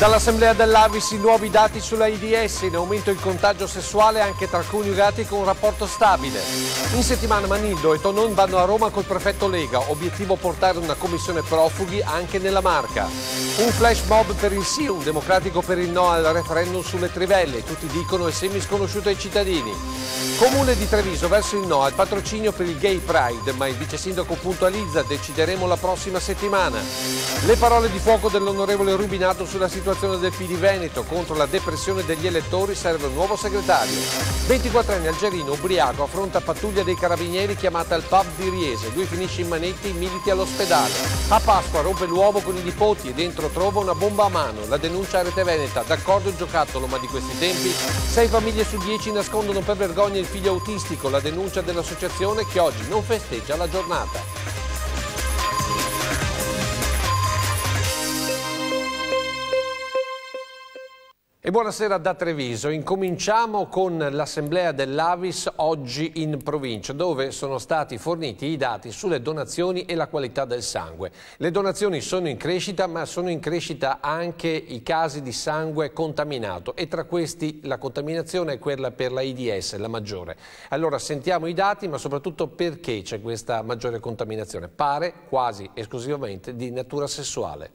Dall'Assemblea dell'Avis i nuovi dati sulla IDS, in aumento il contagio sessuale anche tra coniugati con un rapporto stabile. In settimana Manildo e Tonon vanno a Roma col prefetto Lega, obiettivo portare una commissione profughi anche nella Marca. Un flash mob per il sì, un democratico per il no al referendum sulle trivelle, tutti dicono è semi sconosciuto ai cittadini. Comune di Treviso verso il no al patrocinio per il Gay Pride, ma il vice sindaco puntualizza, decideremo la prossima settimana. Le parole di fuoco dell'onorevole Rubinato sulla situazione situazione del PD Veneto, contro la depressione degli elettori serve un nuovo segretario. 24enne algerino ubriaco affronta pattuglia dei carabinieri chiamata al pub di Riese. Lui finisce in manetti e militi all'ospedale. A Pasqua rompe l'uovo con i nipoti e dentro trova una bomba a mano. La denuncia a Rete Veneta. D'accordo il giocattolo, ma di questi tempi Sei famiglie su dieci nascondono per vergogna il figlio autistico. La denuncia dell'associazione che oggi non festeggia la giornata. E buonasera da Treviso. Incominciamo con l'assemblea dell'Avis oggi in provincia, dove sono stati forniti i dati sulle donazioni e la qualità del sangue. Le donazioni sono in crescita, ma sono in crescita anche i casi di sangue contaminato e tra questi la contaminazione è quella per la IDS, la maggiore. Allora sentiamo i dati, ma soprattutto perché c'è questa maggiore contaminazione. Pare quasi esclusivamente di natura sessuale.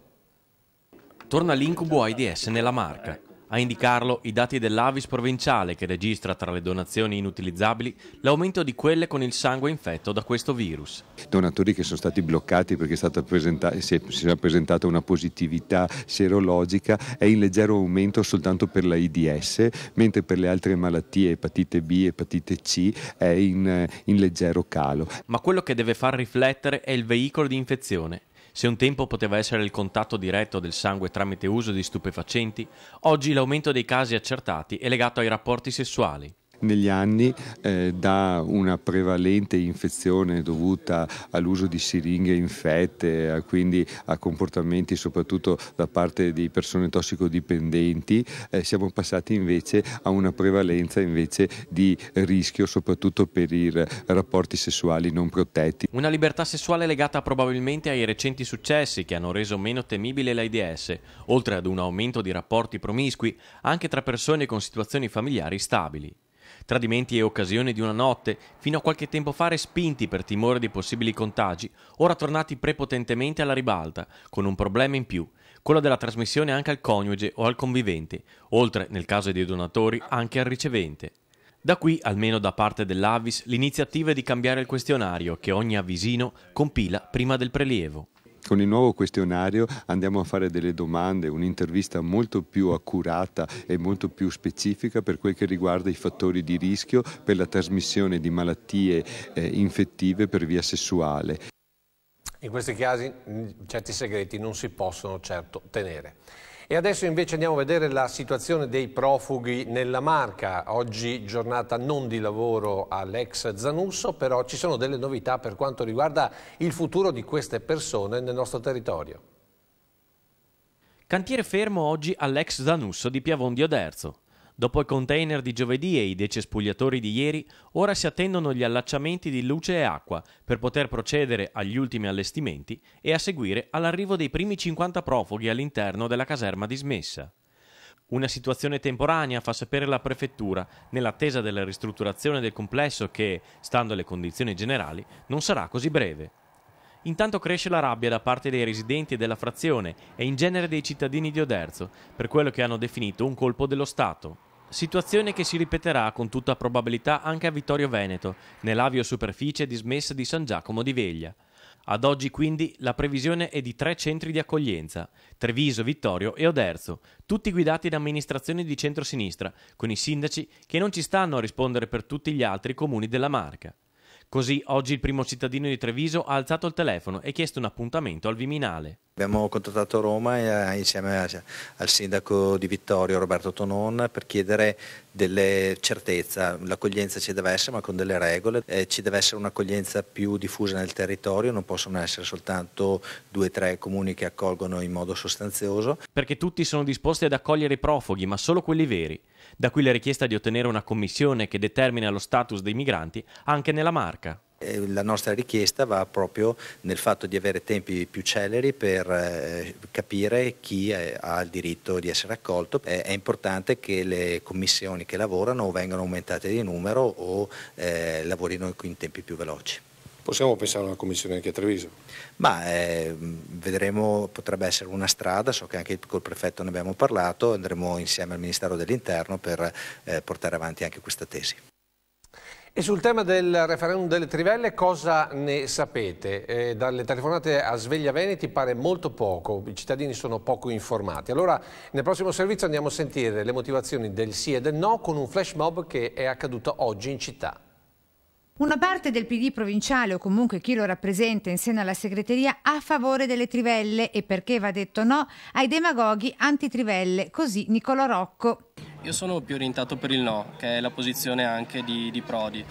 Torna l'incubo AIDS nella marca. A indicarlo i dati dell'Avis provinciale che registra tra le donazioni inutilizzabili l'aumento di quelle con il sangue infetto da questo virus. Donatori che sono stati bloccati perché è si, è, si è presentata una positività serologica è in leggero aumento soltanto per la IDS, mentre per le altre malattie, epatite B, e epatite C, è in, in leggero calo. Ma quello che deve far riflettere è il veicolo di infezione se un tempo poteva essere il contatto diretto del sangue tramite uso di stupefacenti, oggi l'aumento dei casi accertati è legato ai rapporti sessuali. Negli anni eh, da una prevalente infezione dovuta all'uso di siringhe infette, a, quindi a comportamenti soprattutto da parte di persone tossicodipendenti, eh, siamo passati invece a una prevalenza invece di rischio soprattutto per i rapporti sessuali non protetti. Una libertà sessuale legata probabilmente ai recenti successi che hanno reso meno temibile l'AIDS, oltre ad un aumento di rapporti promiscui anche tra persone con situazioni familiari stabili. Tradimenti e occasioni di una notte, fino a qualche tempo fa respinti per timore di possibili contagi, ora tornati prepotentemente alla ribalta, con un problema in più, quello della trasmissione anche al coniuge o al convivente, oltre, nel caso dei donatori, anche al ricevente. Da qui, almeno da parte dell'Avis, l'iniziativa è di cambiare il questionario che ogni avvisino compila prima del prelievo. Con il nuovo questionario andiamo a fare delle domande, un'intervista molto più accurata e molto più specifica per quel che riguarda i fattori di rischio per la trasmissione di malattie eh, infettive per via sessuale. In questi casi mm, certi segreti non si possono certo tenere. E adesso invece andiamo a vedere la situazione dei profughi nella Marca. Oggi giornata non di lavoro all'ex Zanusso, però ci sono delle novità per quanto riguarda il futuro di queste persone nel nostro territorio. Cantiere fermo oggi all'ex Zanusso di Piavondio Derzo. Dopo i container di giovedì e i decespugliatori di ieri, ora si attendono gli allacciamenti di luce e acqua per poter procedere agli ultimi allestimenti e a seguire all'arrivo dei primi 50 profughi all'interno della caserma dismessa. Una situazione temporanea fa sapere la prefettura, nell'attesa della ristrutturazione del complesso che, stando alle condizioni generali, non sarà così breve. Intanto cresce la rabbia da parte dei residenti della frazione e in genere dei cittadini di Oderzo per quello che hanno definito un colpo dello Stato. Situazione che si ripeterà con tutta probabilità anche a Vittorio Veneto, nell'avio superficie dismessa di San Giacomo di Veglia. Ad oggi quindi la previsione è di tre centri di accoglienza, Treviso, Vittorio e Oderzo, tutti guidati da amministrazioni di centrosinistra, con i sindaci che non ci stanno a rispondere per tutti gli altri comuni della Marca. Così oggi il primo cittadino di Treviso ha alzato il telefono e chiesto un appuntamento al Viminale. Abbiamo contattato Roma eh, insieme al sindaco di Vittorio Roberto Tonon per chiedere delle certezze. L'accoglienza ci deve essere ma con delle regole, eh, ci deve essere un'accoglienza più diffusa nel territorio, non possono essere soltanto due o tre comuni che accolgono in modo sostanzioso. Perché tutti sono disposti ad accogliere i profughi ma solo quelli veri. Da qui la richiesta di ottenere una commissione che determina lo status dei migranti anche nella marca. La nostra richiesta va proprio nel fatto di avere tempi più celeri per eh, capire chi eh, ha il diritto di essere accolto. È importante che le commissioni che lavorano vengano aumentate di numero o eh, lavorino in tempi più veloci. Possiamo pensare a una commissione anche a Treviso? Ma eh, vedremo, potrebbe essere una strada, so che anche col prefetto ne abbiamo parlato, andremo insieme al Ministero dell'Interno per eh, portare avanti anche questa tesi. E sul tema del referendum delle trivelle cosa ne sapete? Eh, dalle telefonate a Sveglia Veneti pare molto poco, i cittadini sono poco informati. Allora nel prossimo servizio andiamo a sentire le motivazioni del sì e del no con un flash mob che è accaduto oggi in città. Una parte del PD provinciale o comunque chi lo rappresenta in seno alla segreteria a favore delle trivelle e perché va detto no ai demagoghi antitrivelle, così Nicolò Rocco. Io sono più orientato per il no, che è la posizione anche di, di Prodi.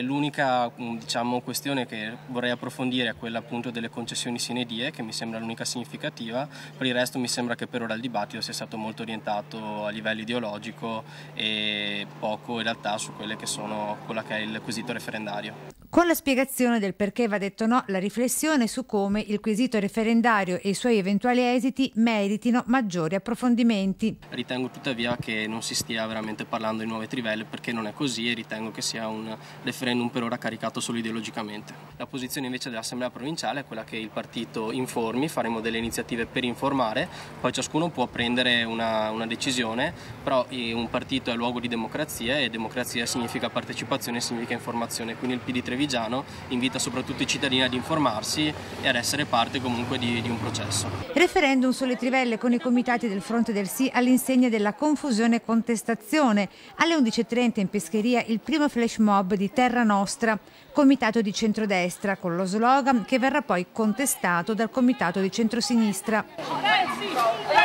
l'unica mm, diciamo, questione che vorrei approfondire è quella appunto delle concessioni sine die, che mi sembra l'unica significativa. Per il resto mi sembra che per ora il dibattito sia stato molto orientato a livello ideologico e poco in realtà su quella che, sono, quella che è il quesito referendario. Con la spiegazione del perché va detto no, la riflessione su come il quesito referendario e i suoi eventuali esiti meritino maggiori approfondimenti. Ritengo tuttavia che non si stia veramente parlando di nuove trivelle perché non è così e ritengo che sia un referendum per ora caricato solo ideologicamente. La posizione invece dell'Assemblea provinciale è quella che il partito informi, faremo delle iniziative per informare, poi ciascuno può prendere una, una decisione, però eh, un partito è luogo di democrazia e democrazia significa partecipazione, significa informazione, quindi il PD3 trevigiano invita soprattutto i cittadini ad informarsi e ad essere parte comunque di, di un processo. Referendum sulle trivelle con i comitati del fronte del sì all'insegna della confusione e contestazione. Alle 11.30 in pescheria il primo flash mob di Terra Nostra, comitato di centrodestra con lo slogan che verrà poi contestato dal comitato di centrosinistra. Oh,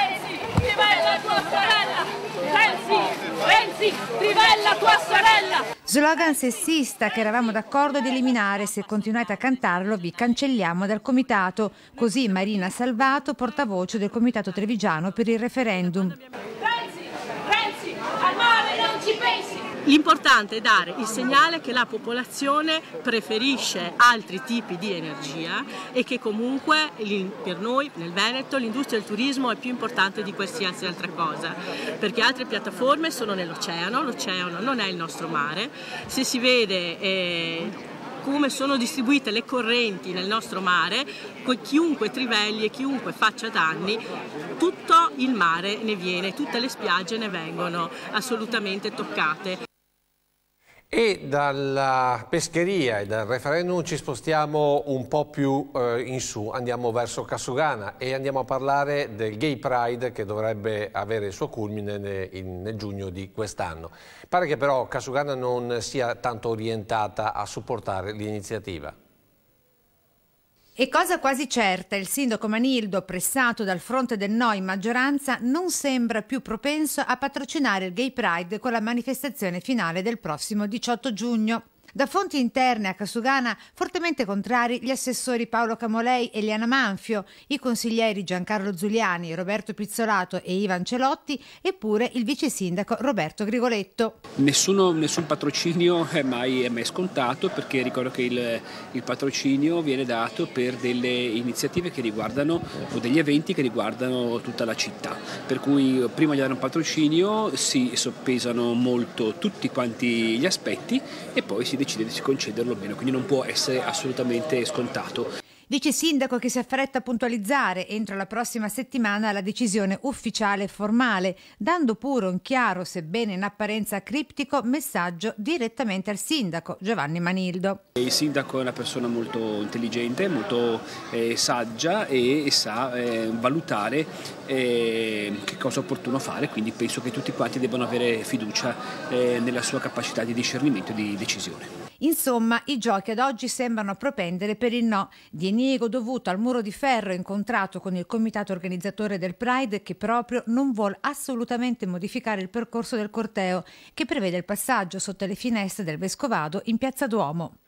Rossi, trivella tua sorella! Slogan sessista che eravamo d'accordo ad eliminare, se continuate a cantarlo vi cancelliamo dal comitato. Così Marina Salvato, portavoce del comitato trevigiano per il referendum. Renzi, Renzi, al male non ci pensi! L'importante è dare il segnale che la popolazione preferisce altri tipi di energia e che comunque per noi nel Veneto l'industria del turismo è più importante di qualsiasi altra cosa, perché altre piattaforme sono nell'oceano, l'oceano non è il nostro mare, se si vede eh, come sono distribuite le correnti nel nostro mare, chiunque trivelli e chiunque faccia danni, tutto il mare ne viene, tutte le spiagge ne vengono assolutamente toccate. E dalla pescheria e dal referendum ci spostiamo un po' più eh, in su, andiamo verso Cassugana e andiamo a parlare del Gay Pride che dovrebbe avere il suo culmine nel, nel giugno di quest'anno. Pare che però Cassugana non sia tanto orientata a supportare l'iniziativa. E cosa quasi certa, il sindaco Manildo, pressato dal fronte del no in maggioranza, non sembra più propenso a patrocinare il Gay Pride con la manifestazione finale del prossimo 18 giugno. Da fonti interne a Casugana, fortemente contrari gli assessori Paolo Camolei e Liana Manfio, i consiglieri Giancarlo Zuliani, Roberto Pizzolato e Ivan Celotti, eppure il vice sindaco Roberto Grigoletto. Nessuno, nessun patrocinio è mai, è mai scontato perché ricordo che il, il patrocinio viene dato per delle iniziative che riguardano o degli eventi che riguardano tutta la città. Per cui prima di dare un patrocinio si soppesano molto tutti quanti gli aspetti e poi si decide di concederlo o meno, quindi non può essere assolutamente scontato. Dice sindaco che si affretta a puntualizzare entro la prossima settimana la decisione ufficiale e formale, dando pure un chiaro, sebbene in apparenza criptico, messaggio direttamente al sindaco Giovanni Manildo. Il sindaco è una persona molto intelligente, molto eh, saggia e, e sa eh, valutare eh, che cosa è opportuno fare, quindi penso che tutti quanti debbano avere fiducia eh, nella sua capacità di discernimento e di decisione. Insomma, i giochi ad oggi sembrano propendere per il no. di Dieniego dovuto al muro di ferro incontrato con il comitato organizzatore del Pride che proprio non vuole assolutamente modificare il percorso del corteo che prevede il passaggio sotto le finestre del Vescovado in Piazza Duomo.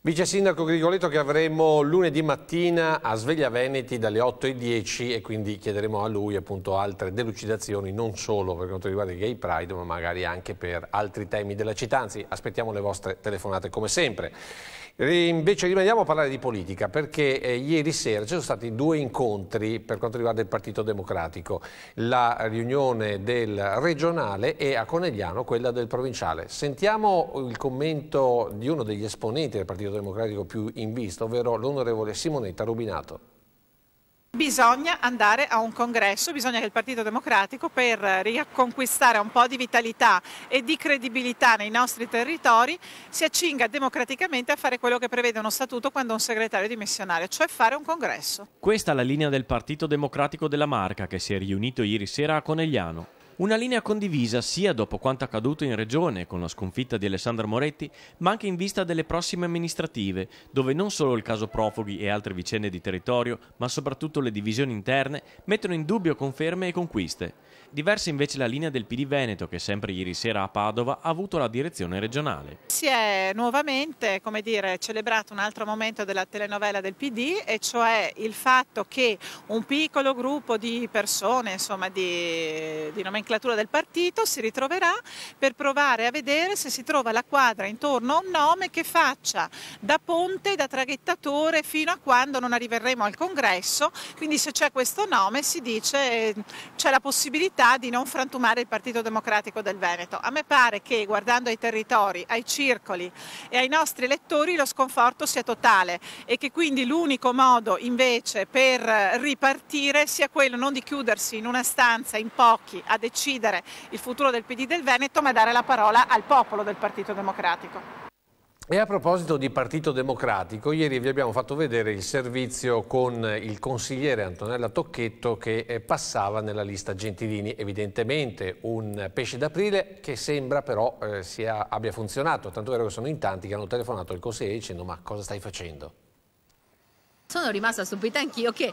Vice Sindaco Grigoletto che avremo lunedì mattina a Sveglia Veneti dalle 8.10 e quindi chiederemo a lui appunto altre delucidazioni non solo per quanto riguarda il Gay Pride ma magari anche per altri temi della città, anzi aspettiamo le vostre telefonate come sempre. Invece rimaniamo a parlare di politica perché eh, ieri sera ci sono stati due incontri per quanto riguarda il Partito Democratico, la riunione del regionale e a Conegliano quella del provinciale. Sentiamo il commento di uno degli esponenti del Partito Democratico più in vista, ovvero l'onorevole Simonetta Rubinato. Bisogna andare a un congresso, bisogna che il Partito Democratico per riconquistare un po' di vitalità e di credibilità nei nostri territori si accinga democraticamente a fare quello che prevede uno statuto quando un segretario dimissionario, cioè fare un congresso. Questa è la linea del Partito Democratico della Marca che si è riunito ieri sera a Conegliano. Una linea condivisa sia dopo quanto accaduto in Regione con la sconfitta di Alessandro Moretti, ma anche in vista delle prossime amministrative, dove non solo il caso profughi e altre vicende di territorio, ma soprattutto le divisioni interne, mettono in dubbio conferme e conquiste. Diversa invece la linea del PD Veneto che sempre ieri sera a Padova ha avuto la direzione regionale. Si è nuovamente dire, celebrato un altro momento della telenovela del PD e cioè il fatto che un piccolo gruppo di persone insomma, di, di nomenclatura del partito si ritroverà per provare a vedere se si trova la quadra intorno a un nome che faccia da ponte, da traghettatore fino a quando non arriveremo al congresso, quindi se c'è questo nome si dice eh, c'è la possibilità necessità di non frantumare il Partito Democratico del Veneto. A me pare che guardando ai territori, ai circoli e ai nostri elettori lo sconforto sia totale e che quindi l'unico modo invece per ripartire sia quello non di chiudersi in una stanza in pochi a decidere il futuro del PD del Veneto ma dare la parola al popolo del Partito Democratico. E a proposito di Partito Democratico, ieri vi abbiamo fatto vedere il servizio con il consigliere Antonella Tocchetto che eh, passava nella lista Gentilini, evidentemente un pesce d'aprile che sembra però eh, sia, abbia funzionato, tanto vero che sono in tanti che hanno telefonato al consigliere dicendo ma cosa stai facendo? Sono rimasta stupita anch'io che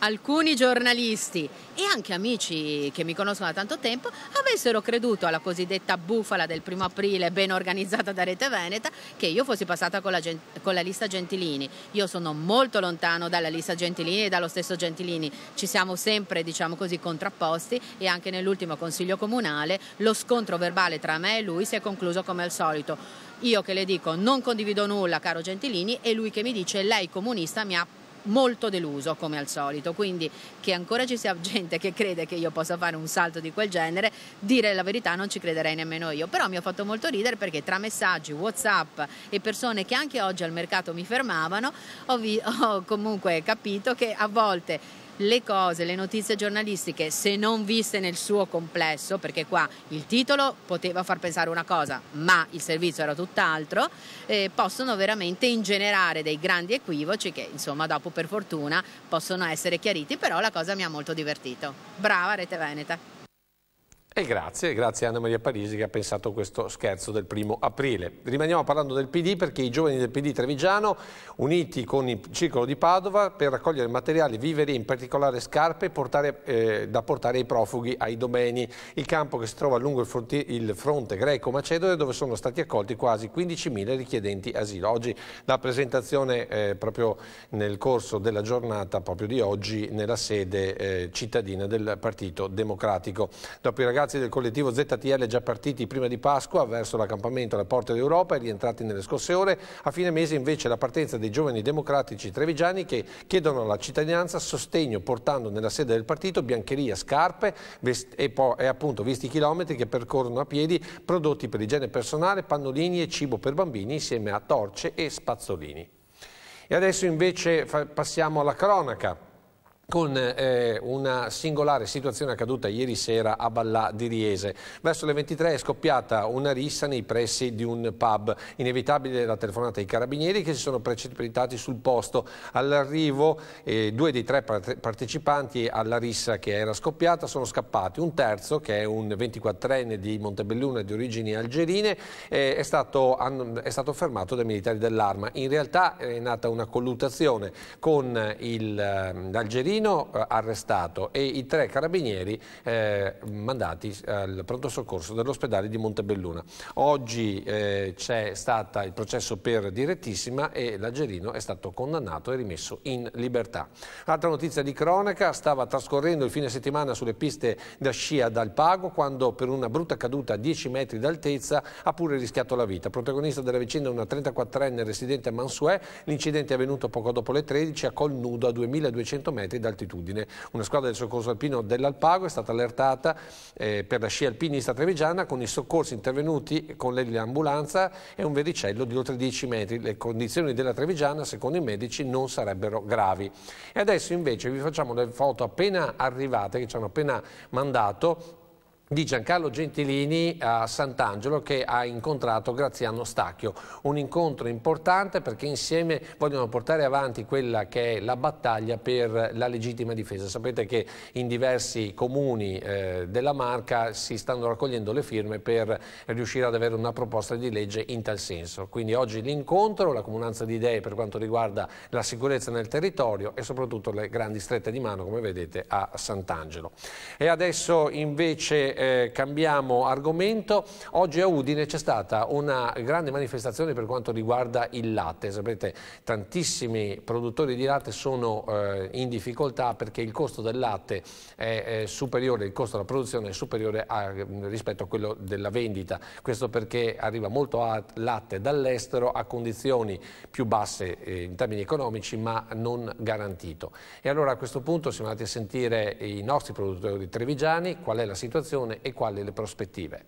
alcuni giornalisti e anche amici che mi conoscono da tanto tempo avessero creduto alla cosiddetta bufala del primo aprile ben organizzata da Rete Veneta che io fossi passata con la, con la, lista Gentilini. Io sono molto lontano dalla lista Gentilini e dallo stesso Gentilini, ci siamo sempre diciamo così contrapposti e anche nell'ultimo consiglio comunale lo scontro verbale tra me e lui si è concluso come al solito. Io che le dico non condivido nulla caro Gentilini e lui che mi dice lei comunista mi ha molto deluso come al solito, quindi che ancora ci sia gente che crede che io possa fare un salto di quel genere, dire la verità non ci crederei nemmeno io, però mi ha fatto molto ridere perché tra messaggi, Whatsapp e persone che anche oggi al mercato mi fermavano, ho, ho comunque capito che a volte le cose, le notizie giornalistiche, se non viste nel suo complesso, perché qua il titolo poteva far pensare una cosa, ma il servizio era tutt'altro, eh, possono veramente ingenerare dei grandi equivoci che insomma dopo per fortuna possono essere chiariti, però la cosa mi ha molto divertito. Brava Rete Veneta! E grazie, grazie a Anna Maria Parisi che ha pensato questo scherzo del primo aprile. Rimaniamo parlando del PD perché i giovani del PD trevigiano, uniti con il circolo di Padova, per raccogliere materiali, viveri, in particolare scarpe, portare, eh, da portare ai profughi, ai domeni. Il campo che si trova lungo il fronte, il fronte greco-macedone dove sono stati accolti quasi 15.000 richiedenti asilo. Oggi la presentazione eh, proprio nel corso della giornata, proprio di oggi, nella sede eh, cittadina del Partito Democratico. Dopo i ragazzi ragazzi del collettivo ZTL già partiti prima di Pasqua verso l'accampamento alle porte d'Europa e rientrati nelle scorse ore. A fine mese invece la partenza dei giovani democratici trevigiani che chiedono alla cittadinanza sostegno portando nella sede del partito biancheria, scarpe e, e appunto visti i chilometri che percorrono a piedi prodotti per igiene personale, pannolini e cibo per bambini insieme a torce e spazzolini. E adesso invece passiamo alla cronaca con eh, una singolare situazione accaduta ieri sera a Ballà di Riese. Verso le 23 è scoppiata una rissa nei pressi di un pub. Inevitabile la telefonata ai carabinieri che si sono precipitati sul posto. All'arrivo eh, due dei tre partecipanti alla rissa che era scoppiata sono scappati. Un terzo, che è un 24enne di Montebelluna di origini algerine, eh, è, stato, è, stato, fermato dai militari dell'arma. In realtà è nata una colluttazione con ehm, l'Algeria Torino eh, arrestato e i tre carabinieri eh, mandati al pronto soccorso dell'ospedale di Montebelluna. Oggi eh, c'è stato il processo per direttissima e l'Agerino è stato condannato e rimesso in libertà. Altra notizia di cronaca, stava trascorrendo il fine settimana sulle piste da scia dal Pago quando per una brutta caduta a 10 metri d'altezza ha pure rischiato la vita. Protagonista della vicenda è una 34enne residente a Mansuè, l'incidente è avvenuto poco dopo le 13 a Col Nudo a 2200 metri d'altitudine. Una squadra del soccorso alpino dell'Alpago è stata allertata eh, per la scia alpinista trevigiana con i soccorsi intervenuti con l'ambulanza e un vericello di oltre 10 metri. Le condizioni della trevigiana, secondo i medici, non sarebbero gravi. E adesso invece vi facciamo le foto appena arrivate, che ci hanno appena mandato, di Giancarlo Gentilini a Sant'Angelo che ha incontrato Graziano Stacchio. Un incontro importante perché insieme vogliono portare avanti quella che è la battaglia per la legittima difesa. Sapete che in diversi comuni eh, della Marca si stanno raccogliendo le firme per riuscire ad avere una proposta di legge in tal senso. Quindi oggi l'incontro, la comunanza di idee per quanto riguarda la sicurezza nel territorio e soprattutto le grandi strette di mano come vedete a Sant'Angelo. E adesso invece eh, cambiamo argomento, oggi a Udine c'è stata una grande manifestazione per quanto riguarda il latte, sapete tantissimi produttori di latte sono eh, in difficoltà perché il costo del latte è, è superiore, il costo della produzione è superiore a, rispetto a quello della vendita, questo perché arriva molto a latte dall'estero a condizioni più basse eh, in termini economici ma non garantito. E allora a questo punto siamo andati a sentire i nostri produttori trevigiani, qual è la situazione situazione e quali le prospettive.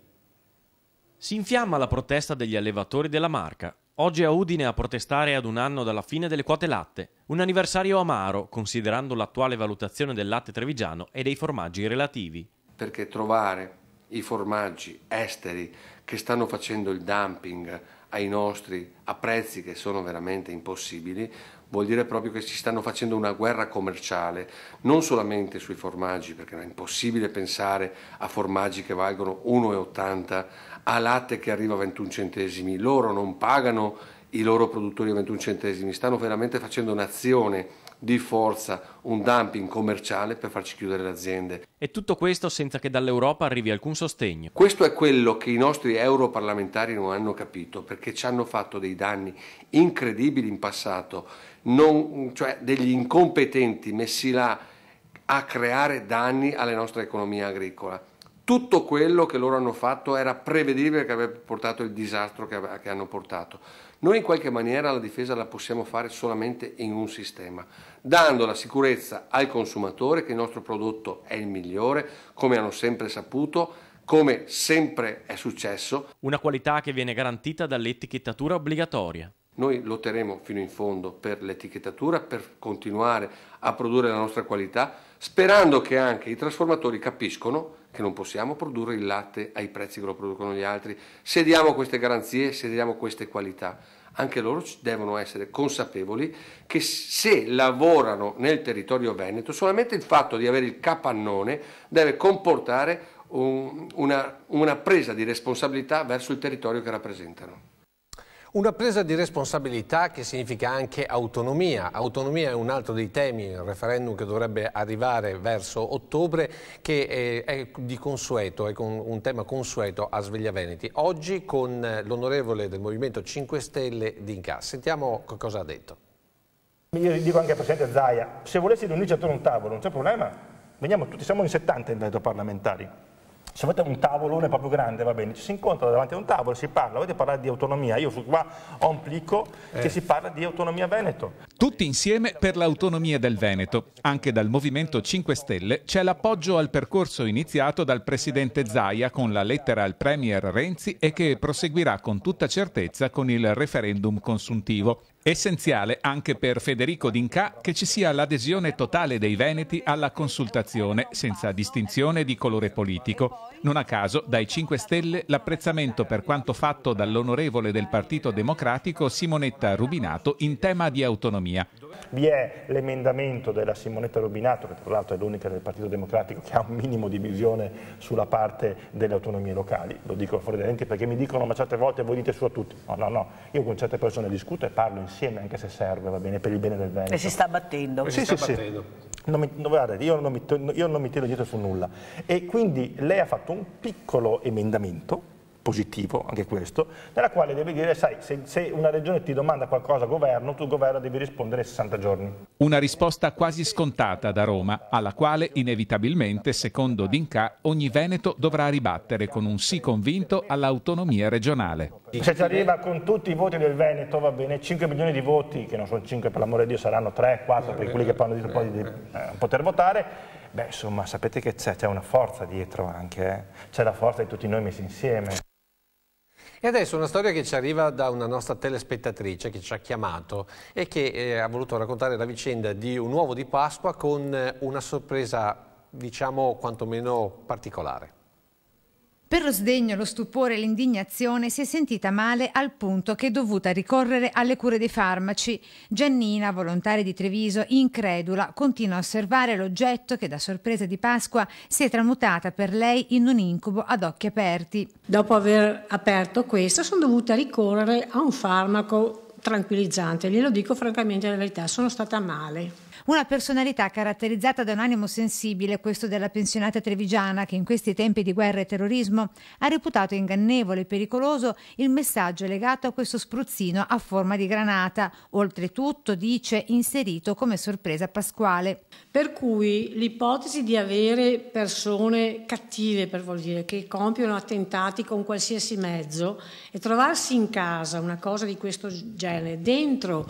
Si infiamma la protesta degli allevatori della marca. Oggi a Udine a protestare ad un anno dalla fine delle quote latte, un anniversario amaro considerando l'attuale valutazione del latte trevigiano e dei formaggi relativi. Perché trovare i formaggi esteri che stanno facendo il dumping ai nostri a prezzi che sono veramente impossibili vuol dire proprio che si stanno facendo una guerra commerciale, non solamente sui formaggi, perché è impossibile pensare a formaggi che valgono 1,80, a latte che arriva a 21 centesimi, loro non pagano i loro produttori a 21 centesimi, stanno veramente facendo un'azione di forza un dumping commerciale per farci chiudere le aziende. E tutto questo senza che dall'Europa arrivi alcun sostegno. Questo è quello che i nostri europarlamentari non hanno capito perché ci hanno fatto dei danni incredibili in passato non, cioè degli incompetenti messi là a creare danni alla nostra economia agricola. Tutto quello che loro hanno fatto era prevedibile che avrebbe portato il disastro che, che hanno portato. Noi in qualche maniera la difesa la possiamo fare solamente in un sistema, dando la sicurezza al consumatore che il nostro prodotto è il migliore, come hanno sempre saputo, come sempre è successo. Una qualità che viene garantita dall'etichettatura obbligatoria. Noi lotteremo fino in fondo per l'etichettatura, per continuare a produrre la nostra qualità, sperando che anche i trasformatori capiscono che non possiamo produrre il latte ai prezzi che lo producono gli altri. Se diamo queste garanzie, se diamo queste qualità, anche loro devono essere consapevoli che se lavorano nel territorio veneto, solamente il fatto di avere il capannone deve comportare un, una, una presa di responsabilità verso il territorio che rappresentano. Una presa di responsabilità che significa anche autonomia. Autonomia è un altro dei temi, il referendum che dovrebbe arrivare verso ottobre, che eh, è, di consueto, è un tema consueto a Sveglia Veneti. Oggi con l'onorevole del Movimento 5 Stelle D'Inca. Sentiamo cosa ha detto. Io dico anche al Presidente Zaia, se volessi riunirci attorno a un tavolo, non c'è problema, veniamo tutti, siamo in 70 in veto parlamentari se avete un tavolone proprio grande va bene, ci si incontra davanti a un tavolo, si parla, volete parlare di autonomia, io su qua ho un plicco eh. che si parla di autonomia Veneto. Tutti insieme per l'autonomia del Veneto, anche dal Movimento 5 Stelle c'è l'appoggio al percorso iniziato dal Presidente Zaia con la lettera al Premier Renzi e che proseguirà con tutta certezza con il referendum consuntivo. Essenziale anche per Federico D'Inca che ci sia l'adesione totale dei Veneti alla consultazione, senza distinzione di colore politico. Non a caso, dai 5 Stelle, l'apprezzamento per quanto fatto dall'onorevole del Partito Democratico Simonetta Rubinato in tema di autonomia. Vi è l'emendamento della Simonetta Rubinato, che tra l'altro è l'unica del Partito Democratico che ha un minimo di visione sulla parte delle autonomie locali. Lo dico fuori dai denti perché mi dicono ma certe volte voi dite su a tutti. No, no, no. Io con certe persone discuto e parlo insieme assieme anche se serve, va bene, per il bene del Veneto. E si sta battendo. Sì, si sta sì, battendo. sì. Non mi, no, guardate, io, non mi, io non mi tiro dietro su nulla. E quindi lei ha fatto un piccolo emendamento positivo, anche questo, nella quale devi dire, sai, se, se, una regione ti domanda qualcosa al governo, tu governo devi rispondere 60 giorni. Una risposta quasi scontata da Roma, alla quale inevitabilmente, secondo Dinca, ogni Veneto dovrà ribattere con un sì convinto all'autonomia regionale. Se ci arriva con tutti i voti del Veneto, va bene, 5 milioni di voti, che non sono 5 per l'amore di Dio, saranno 3, 4 per quelli che poi hanno detto poi di eh, poter votare, Beh, insomma, sapete che c'è, una forza dietro anche, eh? c'è la forza di tutti noi messi insieme. E adesso una storia che ci arriva da una nostra telespettatrice che ci ha chiamato e che eh, ha voluto raccontare la vicenda di un uovo di Pasqua con eh, una sorpresa, diciamo, quantomeno particolare. Per lo sdegno, lo stupore e l'indignazione si è sentita male al punto che è dovuta ricorrere alle cure dei farmaci. Giannina, volontaria di Treviso, incredula, continua a osservare l'oggetto che da sorpresa di Pasqua si è tramutata per lei in un incubo ad occhi aperti. Dopo aver aperto questo sono dovuta ricorrere a un farmaco tranquillizzante, glielo dico francamente la verità, sono stata male una personalità caratterizzata da un animo sensibile, questo della pensionata trevigiana, che in questi tempi di guerra e terrorismo ha reputato ingannevole e pericoloso il messaggio legato a questo spruzzino a forma di granata, oltretutto, dice, inserito come sorpresa pasquale. Per cui l'ipotesi di avere persone cattive, per vuol dire, che compiono attentati con qualsiasi mezzo e trovarsi in casa una cosa di questo genere, dentro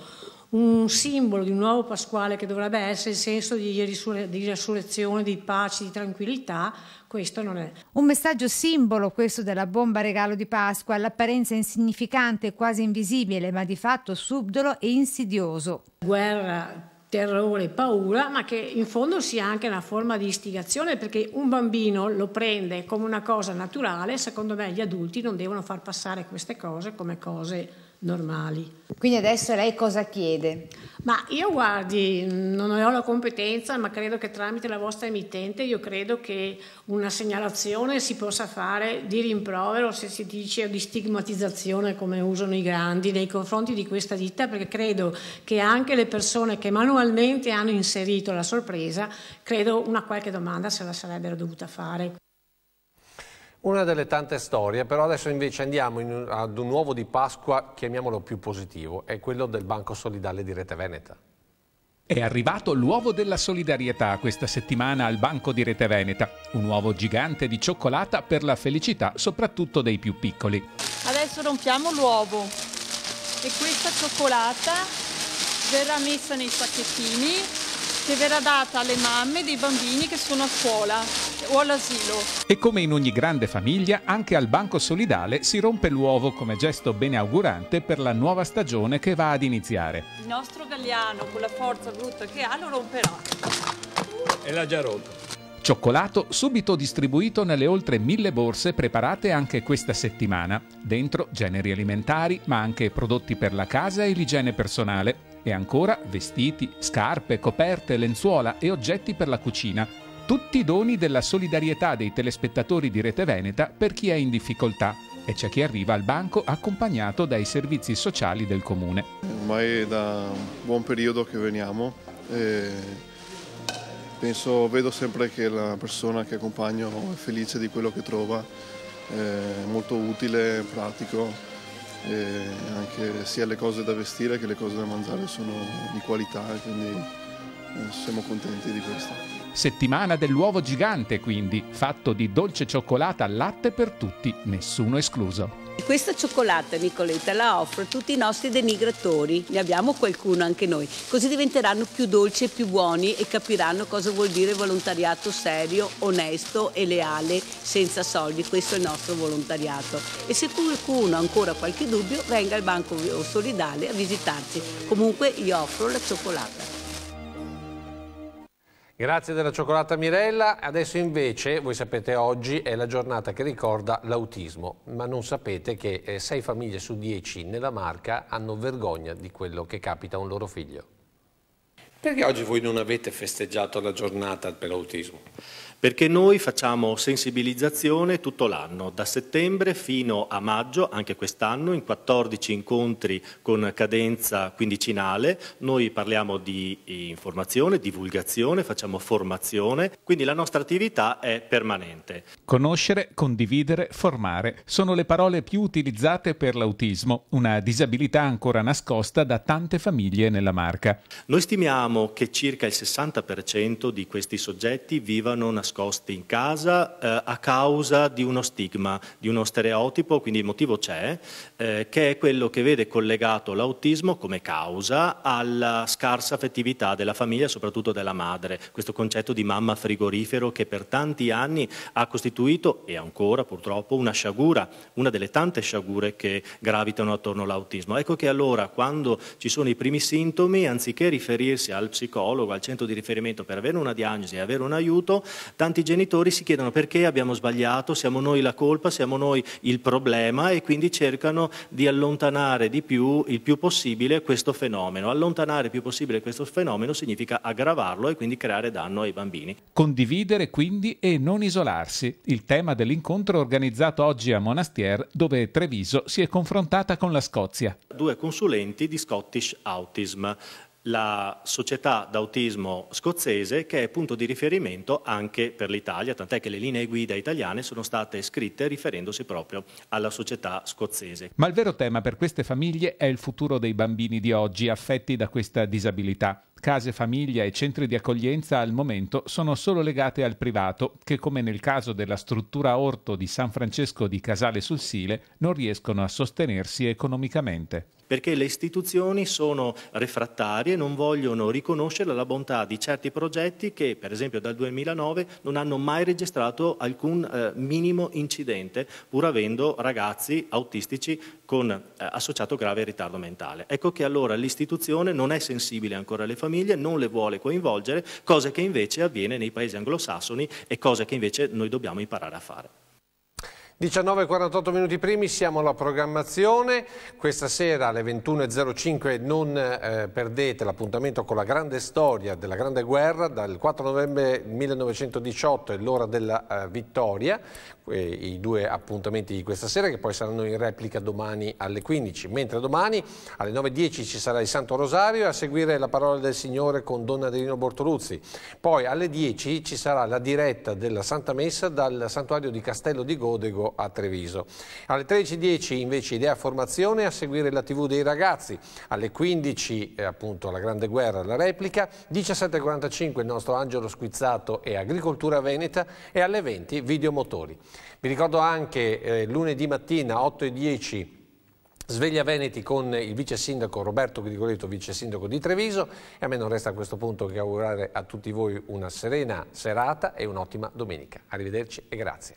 un simbolo di un nuovo Pasquale che dovrebbe essere il senso di, risurre di risurrezione, di pace, di tranquillità, questo non è. Un messaggio simbolo questo della bomba regalo di Pasqua, all'apparenza insignificante, quasi invisibile, ma di fatto subdolo e insidioso. Guerra terrore, paura, ma che in fondo sia anche una forma di istigazione perché un bambino lo prende come una cosa naturale, secondo me gli adulti non devono far passare queste cose come cose normali. Quindi adesso lei cosa chiede? Ma io guardi, non ho la competenza, ma credo che tramite la vostra emittente io credo che una segnalazione si possa fare di rimprovero, se si dice, o di stigmatizzazione come usano i grandi nei confronti di questa ditta, perché credo che anche le persone che manualmente hanno inserito la sorpresa, credo una qualche domanda se la sarebbero dovuta fare. Una delle tante storie, però adesso invece andiamo in ad un uovo di Pasqua, chiamiamolo più positivo, è quello del Banco Solidale di Rete Veneta. È arrivato l'uovo della solidarietà questa settimana al Banco di Rete Veneta, un uovo gigante di cioccolata per la felicità soprattutto dei più piccoli. Adesso rompiamo l'uovo e questa cioccolata verrà messa nei sacchettini che verrà data alle mamme dei bambini che sono a scuola o all'asilo. E come in ogni grande famiglia, anche al Banco Solidale si rompe l'uovo come gesto beneaugurante per la nuova stagione che va ad iniziare. Il nostro Galliano, con la forza brutta che ha, lo romperà. E l'ha già rotto. Cioccolato subito distribuito nelle oltre mille borse preparate anche questa settimana. Dentro generi alimentari, ma anche prodotti per la casa e l'igiene personale e ancora vestiti, scarpe, coperte, lenzuola e oggetti per la cucina, tutti doni della solidarietà dei telespettatori di Rete Veneta per chi è in difficoltà e c'è chi arriva al banco accompagnato dai servizi sociali del comune. Ormai è da un buon periodo che veniamo e penso, vedo sempre che la persona che accompagno è felice di quello che trova, è molto utile, pratico anche sia le cose da vestire che le cose da mangiare sono di qualità, quindi eh, siamo contenti di questo. Settimana dell'uovo gigante quindi, fatto di dolce cioccolata al latte per tutti, nessuno escluso. Questa cioccolata, Nicoletta, la offro a tutti i nostri denigratori, ne abbiamo qualcuno anche noi, così diventeranno più dolci e più buoni e capiranno cosa vuol dire volontariato serio, onesto e leale, senza soldi. Questo è il nostro volontariato. E se qualcuno ha ancora qualche dubbio, venga al Banco Solidale a visitarci. Comunque gli offro la cioccolata. Grazie della cioccolata Mirella. Adesso invece, voi sapete, oggi è la giornata che ricorda l'autismo, ma non sapete che 6 eh, famiglie su 10 nella Marca hanno vergogna di quello che capita a un loro figlio. Perché oggi voi non avete festeggiato la giornata per l'autismo? perché noi facciamo sensibilizzazione tutto l'anno, da settembre fino a maggio, anche quest'anno, in 14 incontri con cadenza quindicinale, noi parliamo di informazione, divulgazione, facciamo formazione, quindi la nostra attività è permanente. Conoscere, condividere, formare sono le parole più utilizzate per l'autismo, una disabilità ancora nascosta da tante famiglie nella marca. Noi stimiamo che circa il 60% di questi soggetti vivano nascosti nascosti in casa eh, a causa di uno stigma, di uno stereotipo, quindi il motivo c'è, eh, che è quello che vede collegato l'autismo come causa alla scarsa affettività della famiglia, soprattutto della madre. Questo concetto di mamma frigorifero che per tanti anni ha costituito e ancora purtroppo una sciagura, una delle tante sciagure che gravitano attorno all'autismo. Ecco che allora quando ci sono i primi sintomi, anziché riferirsi al psicologo, al centro di riferimento per avere una diagnosi e avere un aiuto, Tanti genitori si chiedono perché abbiamo sbagliato, siamo noi la colpa, siamo noi il problema e quindi cercano di allontanare di più, il più possibile questo fenomeno. Allontanare il più possibile questo fenomeno significa aggravarlo e quindi creare danno ai bambini. Condividere quindi e non isolarsi. Il tema dell'incontro organizzato oggi a Monastier dove Treviso si è confrontata con la Scozia. Due consulenti di Scottish Autism la società d'autismo scozzese che è punto di riferimento anche per l'Italia, tant'è che le linee guida italiane sono state scritte riferendosi proprio alla società scozzese. Ma il vero tema per queste famiglie è il futuro dei bambini di oggi affetti da questa disabilità case famiglia e centri di accoglienza al momento sono solo legate al privato, che come nel caso della struttura orto di San Francesco di Casale sul Sile non riescono a sostenersi economicamente perché le istituzioni sono refrattarie, non vogliono riconoscere la bontà di certi progetti che, per esempio, dal 2009 non hanno mai registrato alcun eh, minimo incidente, pur avendo ragazzi autistici con eh, associato grave ritardo mentale. Ecco che allora l'istituzione non è sensibile ancora alle famiglie, non le vuole coinvolgere, cosa che invece avviene nei paesi anglosassoni e cosa che invece noi dobbiamo imparare a fare. 19.48 minuti primi, siamo alla programmazione, questa sera alle 21.05 non eh, perdete l'appuntamento con la grande storia della Grande Guerra, dal 4 novembre 1918 è l'ora della eh, vittoria, e, i due appuntamenti di questa sera che poi saranno in replica domani alle 15, mentre domani alle 9.10 ci sarà il Santo Rosario a seguire la parola del Signore con Don Adelino Bortoluzzi, poi alle 10 ci sarà la diretta della Santa Messa dal santuario di Castello di Godego Greco a Treviso. Alle 13.10 invece idea formazione a seguire la TV dei ragazzi, alle 15 eh, appunto la grande guerra, la replica, 17.45 il nostro Angelo Squizzato e Agricoltura Veneta e alle 20 videomotori. Vi ricordo anche eh, lunedì mattina 8.10 Sveglia Veneti con il vice sindaco Roberto Grigoletto, vice sindaco di Treviso e a me non resta a questo punto che augurare a tutti voi una serena serata e un'ottima domenica. Arrivederci e grazie.